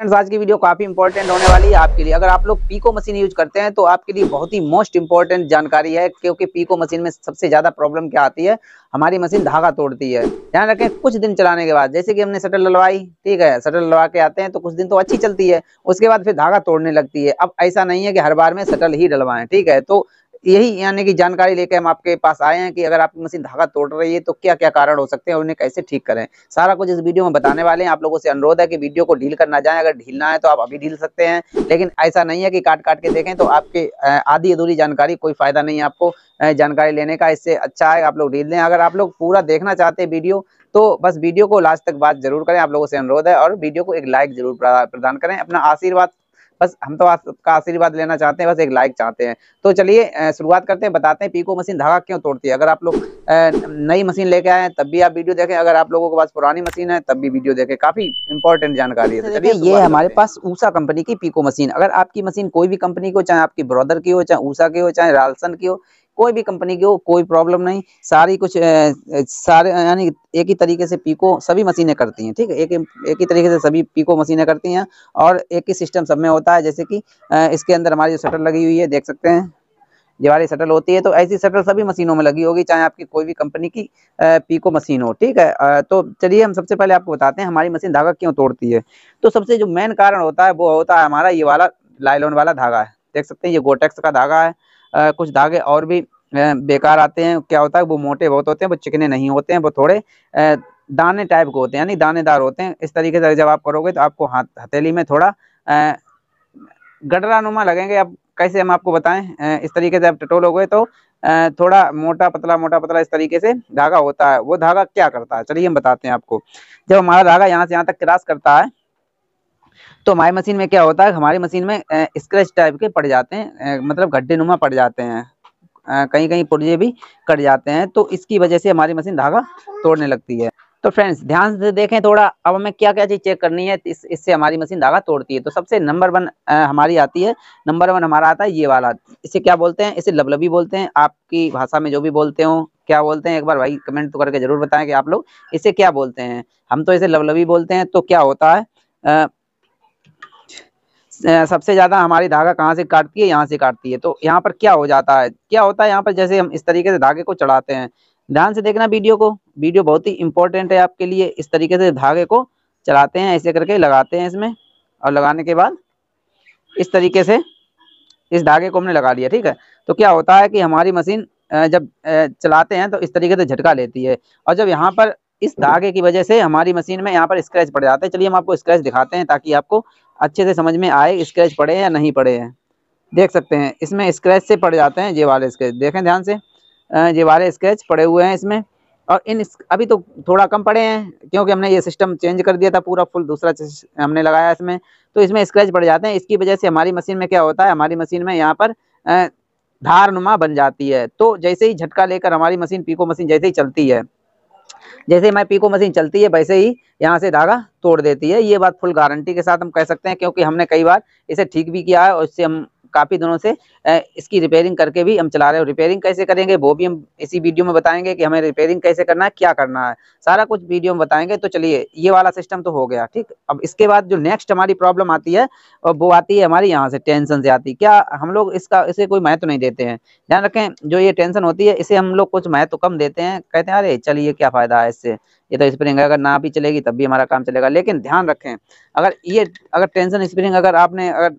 friends आज की video काफी इंपॉर्टेंट होने वाली है आपके लिए अगर आप लोग पीको मशीन यूज करते हैं तो आपके लिए बहुत ही मोस्ट इंपॉर्टेंट जानकारी है क्योंकि पीको मशीन में सबसे ज्यादा प्रॉब्लम क्या आती है हमारी मशीन धागा तोड़ती है ध्यान रखें कुछ दिन चलाने के बाद जैसे कि हमने शटल डलवाई ठीक है शटल डलवा के आते हैं तो कुछ दिन तो अच्छी चलती है उसके बाद फिर धागा तोड़ने लगती है अब ऐसा नहीं है कि हर बार में शटल ही डलवाएं ठीक है तो यही यानी कि जानकारी लेकर हम आपके पास आए हैं कि अगर आपकी मशीन धागा तोड़ रही है तो क्या क्या कारण हो सकते हैं और उन्हें कैसे ठीक करें सारा कुछ इस वीडियो में बताने वाले हैं आप लोगों से अनुरोध है कि वीडियो को ढील करना जाए अगर ढीलना है तो आप अभी ढील सकते हैं लेकिन ऐसा नहीं है कि काट काट के देखें तो आपके आधी अधूरी जानकारी कोई फायदा नहीं है आपको जानकारी लेने का इससे अच्छा है आप लोग ढील लें अगर आप लोग पूरा देखना चाहते हैं वीडियो तो बस वीडियो को लास्ट तक बात जरूर करें आप लोगों से अनुरोध है और वीडियो को एक लाइक जरूर प्रदान करें अपना आशीर्वाद बस हम तो आपका आशीर्वाद लेना चाहते हैं बस एक लाइक चाहते हैं तो चलिए शुरुआत करते हैं बताते हैं पीको मशीन धागा क्यों तोड़ती है अगर आप लोग नई मशीन लेके आए तब भी आप वीडियो देखें अगर आप लोगों के पास पुरानी मशीन है तब भी वीडियो देखें काफी इंपॉर्टेंट जानकारी है तो चलिए ये हमारे पास ऊषा कंपनी की पीको मशीन अगर आपकी मशीन कोई भी कंपनी की हो चाहे आपकी ब्रदर की हो चाहे ऊषा की हो चाहे रालसन की हो कोई भी कंपनी की हो कोई प्रॉब्लम नहीं सारी कुछ सारे यानी एक ही तरीके से पीको सभी मशीनें करती हैं ठीक है एक एक ही तरीके से सभी पीको मशीनें करती हैं और एक ही सिस्टम सब में होता है जैसे कि इसके अंदर हमारी जो शटल लगी हुई है देख सकते हैं जवारी शटल होती है तो ऐसी शटल सभी मशीनों में लगी होगी चाहे आपकी कोई भी कंपनी की पीको मशीन हो ठीक है तो चलिए हम सबसे पहले आपको बताते हैं हमारी मशीन धागा क्यों तोड़ती है तो सबसे जो मेन कारण होता है वो होता है हमारा ये वाला लाइलॉन वाला धागा है देख सकते हैं ये गोटेक्स का धागा है कुछ धागे और भी बेकार आते हैं क्या होता है वो मोटे बहुत होते हैं वो चिकने नहीं होते हैं वो थोड़े दाने टाइप के होते हैं यानी दानेदार होते हैं इस तरीके से जब आप करोगे तो आपको हाथ हथेली में थोड़ा गडरा नुमा लगेंगे अब कैसे हम आपको बताएं इस तरीके से आप टटोलोगे तो थोड़ा मोटा पतला मोटा पतला इस तरीके से धागा होता है वो धागा क्या करता है चलिए हम बताते हैं आपको जब हमारा धागा यहाँ से यहाँ तक क्रास करता है तो हमारी मशीन में क्या होता है हमारी मशीन में स्क्रेच टाइप के पड़ जाते हैं मतलब गड्ढे नुमा पड़ जाते हैं कहीं कहीं पुर्जे भी कट जाते हैं तो इसकी वजह से हमारी मशीन धागा तोड़ने लगती है तो फ्रेंड्स ध्यान से देखें थोड़ा अब हमें क्या क्या चीज़ चेक करनी है इस इससे हमारी मशीन धागा तोड़ती है तो सबसे नंबर वन हमारी आती है नंबर वन हमारा आता है ये वाला इसे क्या बोलते हैं इसे लबलबी बोलते हैं आपकी भाषा में जो भी बोलते हो क्या बोलते हैं एक बार भाई कमेंट तो करके जरूर बताएं कि आप लोग इसे क्या बोलते हैं हम तो इसे लबलबी बोलते हैं तो क्या होता है सबसे ज़्यादा हमारी धागा कहाँ से काटती है यहाँ से काटती है तो यहाँ पर क्या हो जाता है क्या होता है यहाँ पर जैसे हम इस तरीके से धागे को चढ़ाते हैं ध्यान से देखना वीडियो को वीडियो बहुत ही इंपॉर्टेंट है आपके लिए इस तरीके से धागे को चलाते हैं ऐसे करके लगाते हैं इसमें और लगाने के बाद इस तरीके से इस धागे को हमने लगा लिया ठीक है तो क्या होता है कि हमारी मशीन जब चलाते हैं तो इस तरीके से झटका लेती है और जब यहाँ पर इस धागे की वजह से हमारी मशीन में यहाँ पर स्क्रैच पड़ जाते हैं चलिए हम आपको स्क्रैच दिखाते हैं ताकि आपको अच्छे से समझ में आए स्क्रैच पड़े या नहीं पड़े हैं देख सकते हैं इसमें स्क्रैच से पड़ जाते हैं ये वाले स्क्रैच देखें ध्यान से ये वाले स्क्रैच पड़े हुए हैं इसमें और इन अभी तो थोड़ा कम पड़े हैं क्योंकि हमने ये सिस्टम चेंज कर दिया था पूरा फुल दूसरा हमने लगाया इसमें तो इसमें स्क्रैच पड़ जाते हैं इसकी वजह से हमारी मशीन में क्या होता है हमारी मशीन में यहाँ पर धारनुमा बन जाती है तो जैसे ही झटका लेकर हमारी मशीन पीको मशीन जैसे ही चलती है जैसे हमारी पीको मशीन चलती है वैसे ही यहाँ से धागा तोड़ देती है ये बात फुल गारंटी के साथ हम कह सकते हैं क्योंकि हमने कई बार इसे ठीक भी किया है और इससे हम काफ़ी दिनों से इसकी रिपेयरिंग करके भी हम चला रहे हैं रिपेयरिंग कैसे करेंगे वो भी हम इसी वीडियो में बताएंगे कि हमें रिपेयरिंग कैसे करना है क्या करना है सारा कुछ वीडियो में बताएंगे तो चलिए ये वाला सिस्टम तो हो गया ठीक अब इसके बाद जो नेक्स्ट हमारी प्रॉब्लम आती है वो आती है हमारी यहाँ से टेंशन से आती क्या हम लोग इसका इसे कोई महत्व नहीं देते हैं ध्यान रखें जो ये टेंशन होती है इसे हम लोग कुछ महत्व कम देते हैं कहते हैं अरे चलिए क्या फ़ायदा है इससे ये तो स्प्रिंग अगर ना भी चलेगी तब भी हमारा काम चलेगा लेकिन ध्यान रखें अगर ये अगर टेंशन स्प्रिंग अगर आपने अगर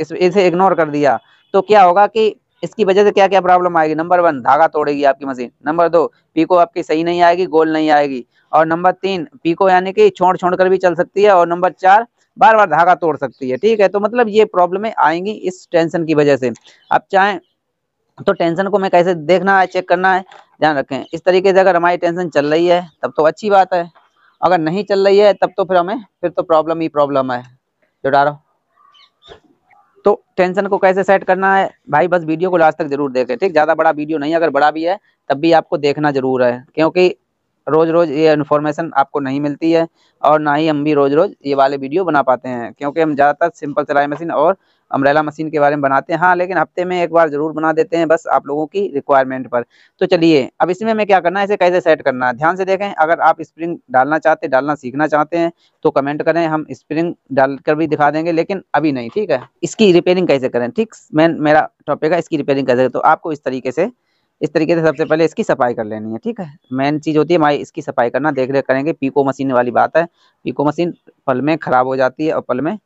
इस इसे इग्नोर कर दिया तो क्या होगा कि इसकी वजह से क्या क्या प्रॉब्लम आएगी नंबर वन धागा तोड़ेगी आपकी मशीन नंबर दो पीको आपकी सही नहीं आएगी गोल नहीं आएगी और नंबर तीन पीको यानी कि छोड़ छोड़ कर भी चल सकती है और नंबर चार बार बार धागा तोड़ सकती है ठीक है तो मतलब ये प्रॉब्लमें आएंगी इस टेंशन की वजह से आप चाहें तो टेंशन को मैं कैसे देखना है चेक करना है ध्यान रखें इस तरीके से अगर हमारी टेंशन चल रही है तब तो अच्छी बात है अगर नहीं चल रही है तब तो फिर हमें फिर तो प्रॉब्लम ही प्रॉब्लम है जो डारो तो टेंशन को कैसे सेट करना है भाई बस वीडियो को लास्ट तक जरूर देखें ठीक ज़्यादा बड़ा वीडियो नहीं अगर बड़ा भी है तब भी आपको देखना जरूर है क्योंकि रोज़ रोज़ ये इन्फॉर्मेशन आपको नहीं मिलती है और ना ही हम भी रोज़ रोज़ ये वाले वीडियो बना पाते हैं क्योंकि हम ज़्यादातर सिंपल सिलाई मशीन और अम्ब्रेला मशीन के बारे में बनाते हैं हाँ लेकिन हफ्ते में एक बार जरूर बना देते हैं बस आप लोगों की रिक्वायरमेंट पर तो चलिए अब इसमें मैं क्या करना है इसे कैसे सेट करना है ध्यान से देखें अगर आप स्प्रिंग डालना चाहते हैं डालना सीखना चाहते हैं तो कमेंट करें हम स्प्रिंग डाल कर भी दिखा देंगे लेकिन अभी नहीं ठीक है इसकी रिपेयरिंग कैसे करें ठीक मैन मेरा टॉपिक है इसकी रिपेयरिंग कैसे तो आपको इस तरीके से इस तरीके से सबसे पहले इसकी सफाई कर लेनी है ठीक है मेन चीज़ होती है हमारी इसकी सफाई करना देख रेख करेंगे पीको मशीन वाली बात है पीको मशीन पल में ख़राब हो जाती है और पल में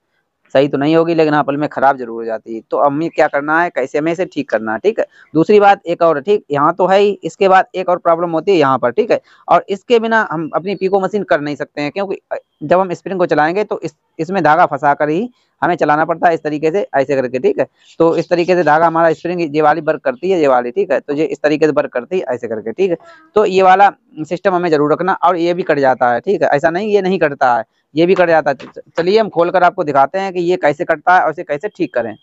सही तो नहीं होगी लेकिन हाँ पल में खराब जरूर हो जाती है तो हमें क्या करना है कैसे हमें इसे ठीक करना है ठीक है दूसरी बात एक और ठीक यहाँ तो है ही इसके बाद एक और प्रॉब्लम होती है यहाँ पर ठीक है और इसके बिना हम अपनी पीको मशीन कर नहीं सकते हैं क्योंकि जब हम स्प्रिंग को चलाएंगे तो इस इसमें धागा फंसा कर ही हमें चलाना पड़ता है इस तरीके से ऐसे करके ठीक है तो इस तरीके से धागा हमारा स्प्रिंग ये वाली वर्क करती है ये वाली ठीक है तो ये इस तरीके से वर्क करती है ऐसे करके ठीक है तो ये वाला सिस्टम हमें जरूर रखना और ये भी कट जाता है ठीक है ऐसा नहीं ये नहीं कटता है ये भी कट जाता है चलिए हम खोल कर आपको दिखाते हैं कि ये कैसे कटता है और इसे कैसे ठीक करें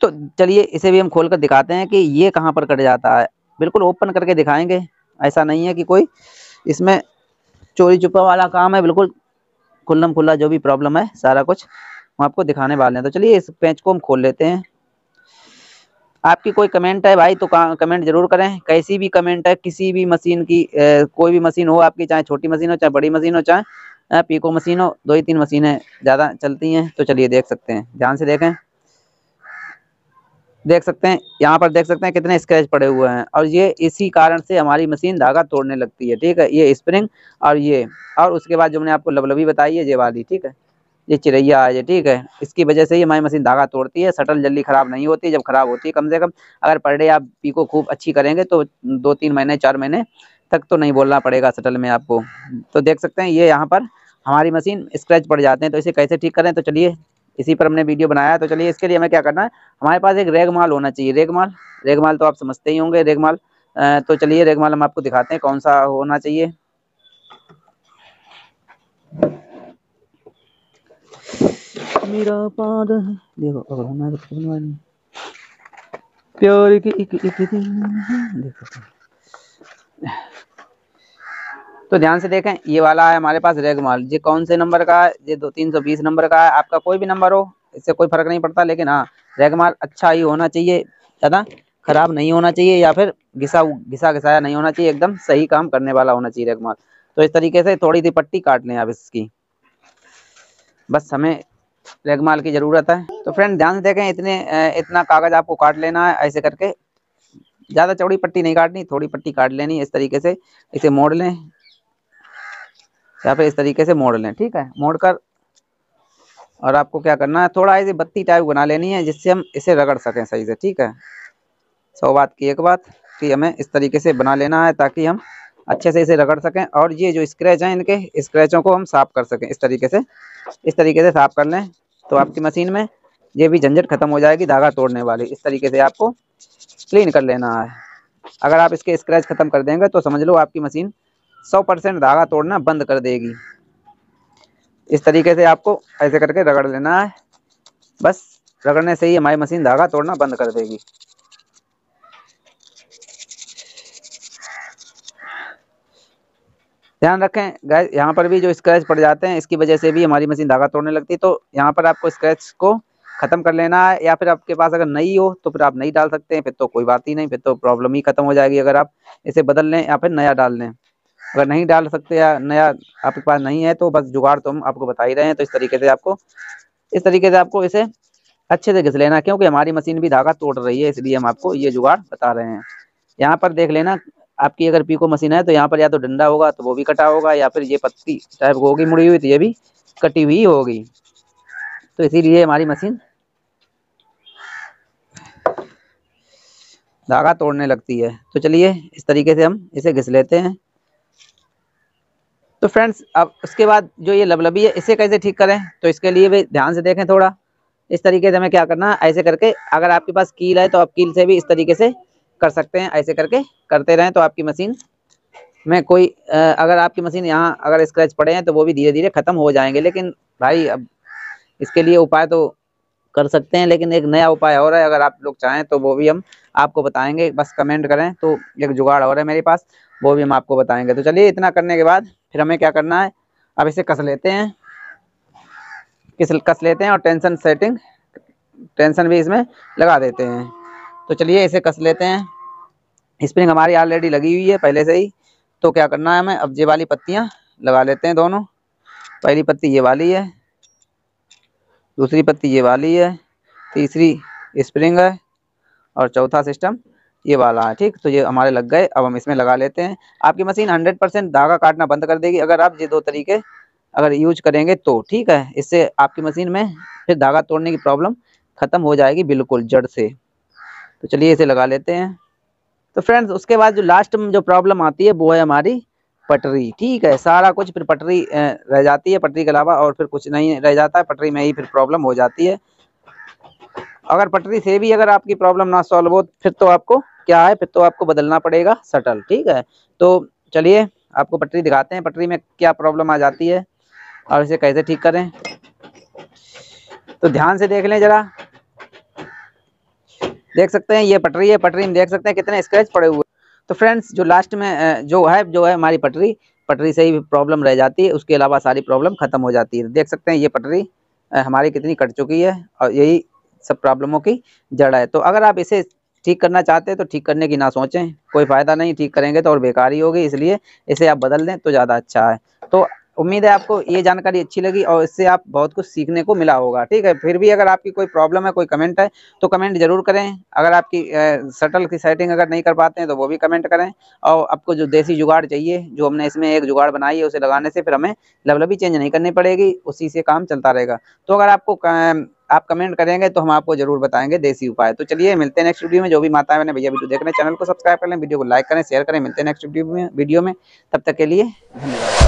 तो चलिए इसे भी हम खोल कर दिखाते हैं कि ये कहाँ पर कट जाता है बिल्कुल ओपन करके दिखाएंगे ऐसा नहीं है कि कोई इसमें चोरी चुपा वाला काम है बिल्कुल खुल्लम खुल्ला जो भी प्रॉब्लम है सारा कुछ हम आपको दिखाने वाले हैं तो चलिए इस पेंच को हम खोल लेते हैं आपकी कोई कमेंट है भाई तो कमेंट जरूर करें कैसी भी कमेंट है किसी भी मशीन की ए, कोई भी मशीन हो आपकी चाहे छोटी मशीन हो चाहे बड़ी मशीन हो चाहे पीको मशीनों दो ही तीन मशीनें ज़्यादा चलती हैं तो चलिए देख सकते हैं ध्यान से देखें देख सकते हैं यहाँ पर देख सकते हैं कितने स्क्रैच पड़े हुए हैं और ये इसी कारण से हमारी मशीन धागा तोड़ने लगती है ठीक है ये स्प्रिंग और ये और उसके बाद जो मैंने आपको लबलबी बताई है ये वाली ठीक है ये चिड़ैया आज जाए ठीक है इसकी वजह से ही हमारी मशीन धागा तोड़ती है सटल जल्दी ख़राब नहीं होती जब ख़राब होती है कम से कम अगर पर डे आप पीको खूब अच्छी करेंगे तो दो तीन महीने चार महीने तक तो नहीं बोलना पड़ेगा सटल में आपको तो देख सकते हैं ये यहाँ पर हमारी मशीन स्क्रैच पड़ जाते हैं तो इसे कैसे ठीक करें तो चलिए इसी पर हमने वीडियो बनाया तो चलिए इसके लिए हमें क्या करना है हमारे पास एक रेगमाल होना चाहिए रेगमाल रेगमाल तो आप समझते ही होंगे रेगमाल तो चलिए रेगमाल हम आपको दिखाते हैं कौन सा होना चाहिए मेरा देखो अगर होना है तो प्यार की एक एक दिन देखो तो ध्यान से देखें ये वाला है हमारे पास रेगमाल ये कौन से नंबर का है ये दो तीन सौ बीस नंबर का है आपका कोई भी नंबर हो इससे कोई फर्क नहीं पड़ता लेकिन हाँ रेगमाल अच्छा ही होना चाहिए ज़्यादा खराब नहीं होना चाहिए या फिर घिसा घिसा घिसाया नहीं होना चाहिए एकदम सही काम करने वाला होना चाहिए रेगमाल तो इस तरीके से थोड़ी सी पट्टी काट लें आप इसकी बस हमें रेगमाल की ज़रूरत है तो फ्रेंड ध्यान से देखें इतने इतना कागज़ आपको काट लेना है ऐसे करके ज़्यादा चौड़ी पट्टी नहीं काटनी थोड़ी पट्टी काट लेनी इस तरीके से इसे मोड़ लें तो यहाँ पे इस तरीके से मोड़ लें ठीक है मोड़ कर और आपको क्या करना है थोड़ा ऐसी बत्ती टाइप बना लेनी है जिससे हम इसे रगड़ सकें सही से ठीक है सौ बात की एक बात कि हमें इस तरीके से बना लेना है ताकि हम अच्छे से इसे रगड़ सकें और ये जो स्क्रैच हैं इनके स्क्रैचों को हम साफ कर सकें इस तरीके से इस तरीके से साफ कर लें तो आपकी मशीन में ये भी झंझट खत्म हो जाएगी धागा तोड़ने वाली इस तरीके से आपको क्लीन कर लेना है अगर आप इसके स्क्रैच खत्म कर देंगे तो समझ लो आपकी मशीन सौ परसेंट धागा तोड़ना बंद कर देगी इस तरीके से आपको ऐसे करके रगड़ लेना है बस रगड़ने से ही हमारी मशीन धागा तोड़ना बंद कर देगी ध्यान रखें गैस यहाँ पर भी जो स्क्रैच पड़ जाते हैं इसकी वजह से भी हमारी मशीन धागा तोड़ने लगती है तो यहाँ पर आपको स्क्रैच को ख़त्म कर लेना है या फिर आपके पास अगर नहीं हो तो फिर आप नहीं डाल सकते हैं फिर तो कोई बात ही नहीं फिर तो प्रॉब्लम ही खत्म हो जाएगी अगर आप इसे बदल लें या फिर नया डाल लें अगर नहीं डाल सकते या नया आपके पास नहीं है तो बस जुगाड़ तो हम आपको बता ही रहे हैं तो इस तरीके से आपको इस तरीके से आपको इसे अच्छे से घिस लेना क्योंकि हमारी मशीन भी धागा तोड़ रही है इसलिए हम आपको ये जुगाड़ बता रहे हैं यहाँ पर देख लेना आपकी अगर पीको मशीन है तो यहाँ पर या तो डंडा होगा तो वो भी कटा होगा या फिर ये पत्ती टाइप होगी मुड़ी हुई तो ये भी कटी हुई होगी तो इसीलिए हमारी मशीन धागा तोड़ने लगती है तो चलिए इस तरीके से हम इसे घिस लेते हैं तो फ्रेंड्स अब उसके बाद जो ये लबलबी है इसे कैसे ठीक करें तो इसके लिए भी ध्यान से देखें थोड़ा इस तरीके से हमें क्या करना है ऐसे करके अगर आपके पास कील है तो आप कील से भी इस तरीके से कर सकते हैं ऐसे करके करते रहें तो आपकी मशीन में कोई अगर आपकी मशीन यहाँ अगर स्क्रैच पड़े हैं तो वो भी धीरे धीरे ख़त्म हो जाएंगे लेकिन भाई अब इसके लिए उपाय तो कर सकते हैं लेकिन एक नया उपाय और है अगर आप लोग चाहें तो वो भी हम आपको बताएंगे बस कमेंट करें तो एक जुगाड़ और है मेरे पास वो भी हम आपको बताएंगे तो चलिए इतना करने के बाद फिर हमें क्या करना है अब इसे कस लेते हैं किस कस लेते हैं और टेंशन सेटिंग टेंशन भी इसमें लगा देते हैं तो चलिए इसे कस लेते हैं स्प्रिंग हमारी ऑलरेडी लगी हुई है पहले से ही तो क्या करना है हमें अब ये वाली पत्तियाँ लगा लेते हैं दोनों पहली पत्ती ये वाली है दूसरी पत्ती ये वाली है तीसरी स्प्रिंग है और चौथा सिस्टम ये वाला है ठीक तो ये हमारे लग गए अब हम इसमें लगा लेते हैं आपकी मशीन हंड्रेड परसेंट धागा काटना बंद कर देगी अगर आप ये दो तरीके अगर यूज करेंगे तो ठीक है इससे आपकी मशीन में फिर धागा तोड़ने की प्रॉब्लम ख़त्म हो जाएगी बिल्कुल जड़ से तो चलिए इसे लगा लेते हैं तो फ्रेंड्स उसके बाद जो लास्ट में जो प्रॉब्लम आती है वो है हमारी पटरी ठीक है सारा कुछ फिर पटरी रह जाती है पटरी के अलावा और फिर कुछ नहीं रह जाता है पटरी में ही फिर प्रॉब्लम हो जाती है अगर पटरी से भी अगर आपकी प्रॉब्लम ना सॉल्व हो फिर तो आपको क्या है फिर तो आपको बदलना पड़ेगा सटल ठीक है तो चलिए आपको पटरी दिखाते हैं पटरी में क्या प्रॉब्लम आ जाती है और इसे कैसे ठीक करें तो ध्यान से देख लें जरा देख सकते हैं ये पटरी है पटरी में देख सकते हैं कितने स्क्रैच पड़े हुए तो फ्रेंड्स जो लास्ट में जो है जो है हमारी पटरी पटरी से ही प्रॉब्लम रह जाती है उसके अलावा सारी प्रॉब्लम खत्म हो जाती है देख सकते हैं ये पटरी हमारी कितनी कट चुकी है और यही सब प्रॉब्लमों की जड़ है तो अगर आप इसे ठीक करना चाहते हैं तो ठीक करने की ना सोचें कोई फ़ायदा नहीं ठीक करेंगे तो और बेकार ही होगी इसलिए इसे आप बदल दें तो ज़्यादा अच्छा है तो उम्मीद है आपको ये जानकारी अच्छी लगी और इससे आप बहुत कुछ सीखने को मिला होगा ठीक है फिर भी अगर आपकी कोई प्रॉब्लम है कोई कमेंट है तो कमेंट जरूर करें अगर आपकी शटल की सेटिंग अगर नहीं कर पाते हैं तो वो भी कमेंट करें और आपको जो देसी जुगाड़ चाहिए जो हमने इसमें एक जुगाड़ बनाई है उसे लगाने से फिर हमें लवलबी चेंज नहीं करनी पड़ेगी उसी से काम चलता रहेगा तो अगर आपको आप कमेंट करेंगे तो हम आपको जरूर बताएंगे देसी उपाय तो चलिए मिलते हैं नेक्स्ट वीडियो में जो भी माता है भैया वीडियो देख रहे हैं चैनल को सब्सक्राइब कर लें वीडियो को लाइक करें शेयर करें मिलते हैं नेक्स्ट वीडियो में वीडियो में तब तक के लिए धन्यवाद